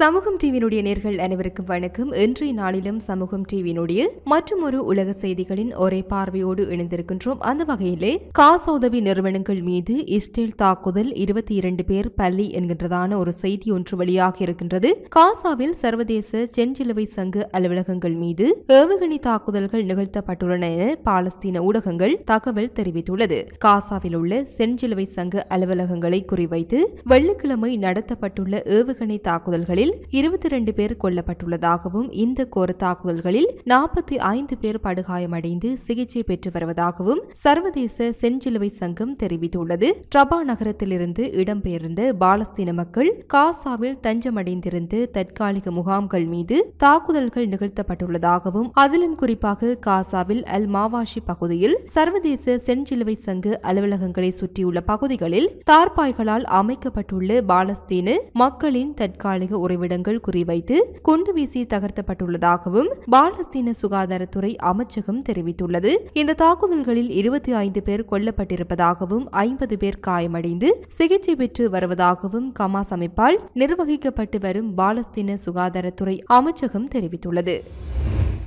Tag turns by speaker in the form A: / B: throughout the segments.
A: சமூகம் டிவியினுடைய நேர்கள் அனைவருக்கும் வணக்கம் இன்றைய நாளிலும் சமூகம் டிவியினுடைய மற்றும் ஒரு உலக செய்திகளின் ஒரே பார்வையோடு இணைந்திருக்கின்றோம் அந்த வகையிலே காசோதவி நிறுவனங்கள் மீது இஸ்ரேல் தாக்குதல் இருபத்தி இரண்டு பேர் பள்ளி என்கின்றதான ஒரு செய்தி ஒன்று வழியாக இருக்கின்றது காசாவில் சர்வதேச செஞ்சிலுவை சங்க அலுவலகங்கள் மீது ஏவுகணை தாக்குதல்கள் நிகழ்த்தப்பட்டுள்ளன என பாலஸ்தீன ஊடகங்கள் தகவல் தெரிவித்துள்ளது காசாவில் உள்ள செஞ்சிலுவை சங்க அலுவலகங்களை குறிவைத்து வெள்ளிக்கிழமை நடத்தப்பட்டுள்ள ஏவுகணை தாக்குதல்களில் தாக்குதல்களில் இருபத்தி இரண்டு பேர் கொல்லப்பட்டுள்ளதாகவும் இந்த கோர தாக்குதல்களில் நாற்பத்தி ஐந்து பேர் படுகாயமடைந்து சிகிச்சை பெற்று வருவதாகவும் சர்வதேச செஞ்சிலுவை சங்கம் தெரிவித்துள்ளது ட்ரபா நகரத்திலிருந்து இடம்பெயர்ந்த பாலஸ்தீன மக்கள் காசாவில் தஞ்சமடைந்திருந்து தற்காலிக முகாம்கள் மீது தாக்குதல்கள் நிகழ்த்தப்பட்டுள்ளதாகவும் அதிலும் குறிப்பாக காசாவில் அல் மாவாஷி பகுதியில் சர்வதேச செஞ்சிலுவை சங்க அலுவலகங்களை சுற்றியுள்ள பகுதிகளில் தார்பாய்களால் அமைக்கப்பட்டுள்ள பாலஸ்தீன மக்களின் தற்காலிக உறைவிடங்கள் குறிவைத்து குண்டு வீசி தகர்த்தப்பட்டுள்ளதாகவும் பாலஸ்தீன சுகாதாரத்துறை அமைச்சகம் தெரிவித்துள்ளது இந்த தாக்குதல்களில் இருபத்தி ஐந்து பேர் கொல்லப்பட்டிருப்பதாகவும் ஐம்பது பேர் காயமடைந்து சிகிச்சை பெற்று வருவதாகவும் கமாஸ் அமைப்பால் நிர்வகிக்கப்பட்டு வரும் பாலஸ்தீன சுகாதாரத்துறை அமைச்சகம் தெரிவித்துள்ளது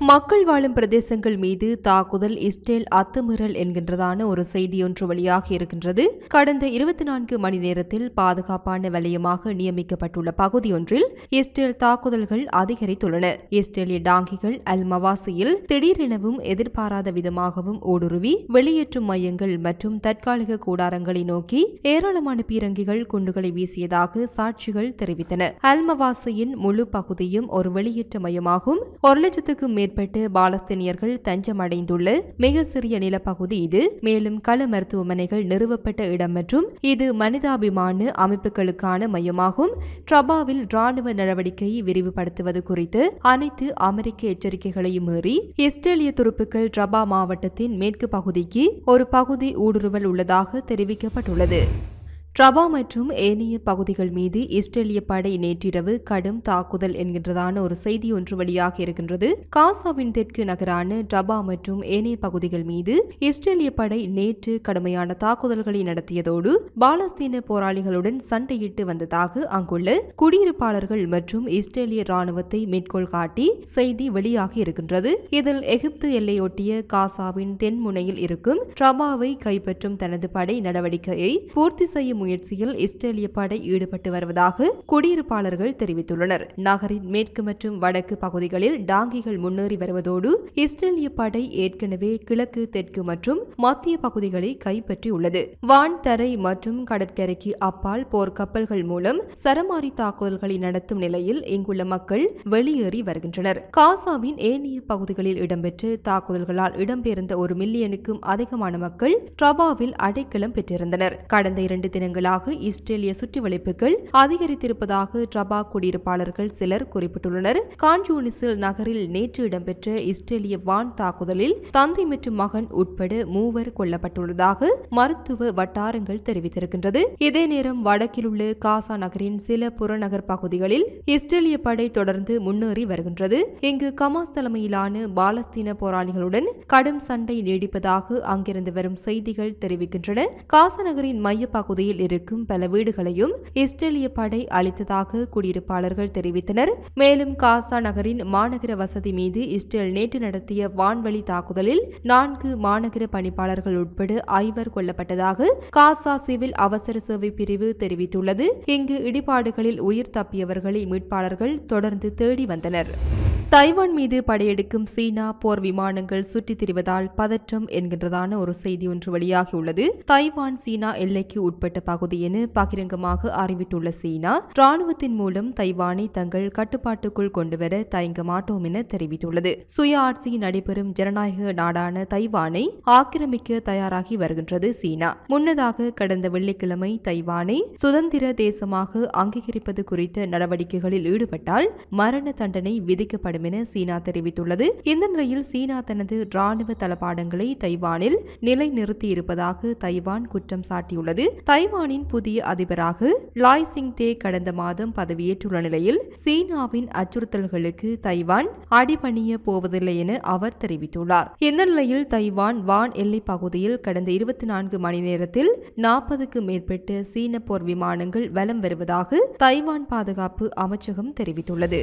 A: மக்கள் வாழும் பிரதேசங்கள் மீது தாக்குதல் இஸ்ரேல் அத்துமீறல் என்கின்றதான ஒரு செய்தியொன்று வழியாக இருக்கின்றது கடந்த இருபத்தி நான்கு மணி நேரத்தில் பாதுகாப்பான வலயமாக நியமிக்கப்பட்டுள்ள பகுதியொன்றில் இஸ்ரேல் தாக்குதல்கள் அதிகரித்துள்ளன இஸ்ரேலிய டாங்கிகள் அல் மவாசியில் திடீரெனவும் எதிர்பாராத விதமாகவும் ஊடுருவி வெளியேற்றும் மையங்கள் மற்றும் தற்காலிக கூடாரங்களை நோக்கி ஏராளமான பீரங்கிகள் குண்டுகளை வீசியதாக சாட்சிகள் தெரிவித்தன அல்மவாசியின் முழு பகுதியும் ஒரு வெளியேற்ற மையமாகும் ஒரு லட்சத்துக்கும் மேற்பட்டு பாலஸ்தீனியர்கள் தஞ்சமடைந்துள்ள மிக சிறிய நிலப்பகுதி இது மேலும் கள மருத்துவமனைகள் நிறுவப்பட்ட இடம் மற்றும் இது மனிதாபிமான அமைப்புகளுக்கான மையமாகும் ட்ரபாவில் ராணுவ நடவடிக்கையை விரிவுபடுத்துவது குறித்து அனைத்து அமெரிக்க எச்சரிக்கைகளையும் மீறி இஸ்ரேலிய துருப்புக்கள் ட்ரபா மாவட்டத்தின் மேற்கு பகுதிக்கு ஒரு பகுதி ஊடுருவல் உள்ளதாக தெரிவிக்கப்பட்டுள்ளது ட்ரபா மற்றும் ஏனைய பகுதிகள் மீது இஸ்ரேலிய படை நேற்றிரவு கடும் தாக்குதல் என்கின்றதான ஒரு செய்தி ஒன்று வெளியாக இருக்கின்றது காசாவின் தெற்கு நகரான ட்ரபா மற்றும் ஏனைய பகுதிகள் மீது இஸ்ரேலிய படை நேற்று கடுமையான தாக்குதல்களை நடத்தியதோடு பாலஸ்தீன போராளிகளுடன் சண்டையிட்டு வந்ததாக அங்குள்ள குடியிருப்பாளர்கள் மற்றும் இஸ்ரேலிய ராணுவத்தை மேற்கோள் காட்டி செய்தி வெளியாகி இருக்கின்றது இதில் எகிப்து எல்லையொட்டிய காசாவின் தென்முனையில் இருக்கும் ட்ரபாவை கைப்பற்றும் தனது படை நடவடிக்கையை பூர்த்தி செய்ய முயற்சியில் இஸ்ரேலிய படை ஈடுபட்டு வருவதாக குடியிருப்பாளர்கள் தெரிவித்துள்ளனர் நகரின் மேற்கு மற்றும் வடக்கு பகுதிகளில் டாங்கிகள் முன்னேறி வருவதோடு இஸ்ரேலிய படை ஏற்கனவே கிழக்கு தெற்கு மற்றும் மத்திய பகுதிகளை கைப்பற்றியுள்ளது வான் தரை மற்றும் கடற்கரைக்கு அப்பால் போர்க்கப்பல்கள் மூலம் சரமாரி தாக்குதல்களை நடத்தும் நிலையில் இங்குள்ள மக்கள் வெளியேறி வருகின்றனர் காசாவின் ஏனைய பகுதிகளில் இடம்பெற்ற தாக்குதல்களால் இடம்பெயர்ந்த ஒரு மில்லியனுக்கும் அதிகமான மக்கள் ட்ரபாவில் அடைக்கலம் பெற்றிருந்தனர் கடந்த இரண்டு தினங்கள் வருடங்களாக இஸ்ரேலிய சுற்றி அதிகரித்திருப்பதாக ட்ரபா குடியிருப்பாளர்கள் சிலர் குறிப்பிட்டுள்ளனர் கான்ஜூனிசில் நகரில் நேற்று இடம்பெற்ற இஸ்ரேலிய வான் தாக்குதலில் தந்தை மற்றும் மகன் உட்பட மூவர் கொல்லப்பட்டுள்ளதாக மருத்துவ வட்டாரங்கள் தெரிவித்திருக்கின்றது இதே நேரம் வடக்கில் உள்ள காசா நகரின் சில புறநகர் பகுதிகளில் இஸ்ரேலிய படை தொடர்ந்து முன்னேறி வருகின்றது இங்கு கமாஸ் தலைமையிலான பாலஸ்தீன போராளிகளுடன் கடும் சண்டை நீடிப்பதாக அங்கிருந்து வரும் செய்திகள் தெரிவிக்கின்றன காசா நகரின் மைய பகுதியில் இருக்கும் பல வீடுகளையும் இஸ்ரேலிய படை அளித்ததாக குடியிருப்பாளர்கள் தெரிவித்தனர் மேலும் காசா நகரின் மாநகர வசதி மீது இஸ்ரேல் நேற்று நடத்திய வான்வழி தாக்குதலில் நான்கு மாநகர பணிப்பாளர்கள் உட்பட ஐவர் கொல்லப்பட்டதாக காசா சிவில் அவசர சேவை பிரிவு தெரிவித்துள்ளது இங்கு இடிபாடுகளில் உயிர் தப்பியவர்களை மீட்பாளர்கள் தொடர்ந்து தேடி வந்தனர் தைவான் மீது படையெடுக்கும் சீனா போர் விமானங்கள் சுற்றித் திரிவதால் பதற்றம் என்கின்றதான ஒரு செய்தி ஒன்று வெளியாகியுள்ளது தைவான் சீனா எல்லைக்கு உட்பட்ட பகுதி என பகிரங்கமாக அறிவித்துள்ள சீனா ராணுவத்தின் மூலம் தைவானை தங்கள் கட்டுப்பாட்டுக்குள் கொண்டுவர தயங்க மாட்டோம் என தெரிவித்துள்ளது சுய ஆட்சி நடைபெறும் ஜனநாயக நாடான தைவானை ஆக்கிரமிக்க தயாராகி வருகின்றது சீனா முன்னதாக கடந்த வெள்ளிக்கிழமை தைவானை சுதந்திர தேசமாக அங்கீகரிப்பது குறித்த நடவடிக்கைகளில் ஈடுபட்டால் மரண தண்டனை விதிக்கப்படும் செயல்படும் என சீனா தெரிவித்துள்ளது இந்த நிலையில் சீனா தனது ராணுவ தளபாடங்களை தைவானில் நிலை நிறுத்தியிருப்பதாக தைவான் குற்றம் சாட்டியுள்ளது தைவானின் புதிய அதிபராக லாய் சிங் தே கடந்த மாதம் பதவியேற்றுள்ள நிலையில் சீனாவின் அச்சுறுத்தல்களுக்கு தைவான் அடிபணிய போவதில்லை என அவர் தெரிவித்துள்ளார் இந்த நிலையில் தைவான் வான் எல்லை பகுதியில் கடந்த இருபத்தி நான்கு மணி நேரத்தில் நாற்பதுக்கு மேற்பட்ட சீன போர் விமானங்கள் வலம் வருவதாக தைவான் பாதுகாப்பு அமைச்சகம் தெரிவித்துள்ளது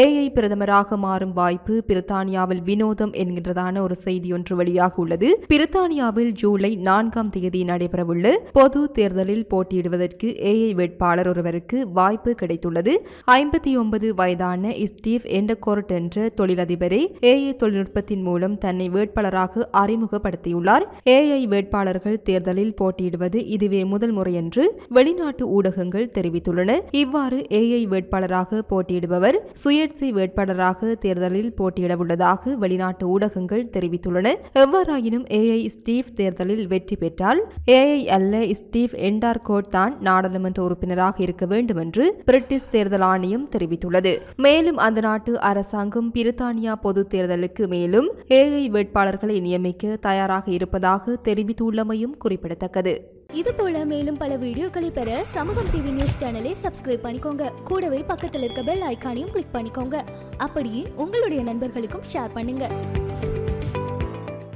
A: ஏஐ பிரதமராக மாறும் வாய்ப்பு பிரித்தானியாவில் வினோதம் என்கின்றதான ஒரு செய்தி ஒன்று வெளியாக உள்ளது பிரித்தானியாவில் ஜூலை நான்காம் தேதி நடைபெறவுள்ள பொது தேர்தலில் போட்டியிடுவதற்கு ஏஐ வேட்பாளர் ஒருவருக்கு வாய்ப்பு கிடைத்துள்ளது ஐம்பத்தி ஒன்பது வயதான ஸ்டீவ் எண்டகோர்ட் என்ற தொழிலதிபரை ஏஐ தொழில்நுட்பத்தின் மூலம் தன்னை வேட்பாளராக அறிமுகப்படுத்தியுள்ளார் ஏஐ வேட்பாளர்கள் தேர்தலில் போட்டியிடுவது இதுவே முதல் என்று வெளிநாட்டு ஊடகங்கள் தெரிவித்துள்ளன இவ்வாறு ஏஐ வேட்பாளராக போட்டியிடுபவர் சுய சுயேட்சை வேட்பாளராக தேர்தலில் போட்டியிடவுள்ளதாக வெளிநாட்டு ஊடகங்கள் தெரிவித்துள்ளன எவ்வாறாயினும் ஏஐ ஸ்டீவ் தேர்தலில் வெற்றி பெற்றால் ஏஐ அல்ல ஸ்டீவ் என்டார்கோட் தான் நாடாளுமன்ற உறுப்பினராக இருக்க வேண்டும் என்று பிரிட்டிஷ் தேர்தல் ஆணையம் தெரிவித்துள்ளது மேலும் அந்த நாட்டு அரசாங்கம் பிரித்தானியா பொது தேர்தலுக்கு மேலும் ஏஐ வேட்பாளர்களை நியமிக்க தயாராக இருப்பதாக தெரிவித்துள்ளமையும் குறிப்பிடத்தக்கது இது போல மேலும் பல வீடியோக்களை பெற சமூகம் டிவி நியூஸ் சேனலை சப்ஸ்கிரைப் பண்ணிக்கோங்க கூடவே பக்கத்தில் இருக்க பெல் ஐக்கானையும் கிளிக் பண்ணிக்கோங்க அப்படியே உங்களுடைய நண்பர்களுக்கும் ஷேர் பண்ணுங்க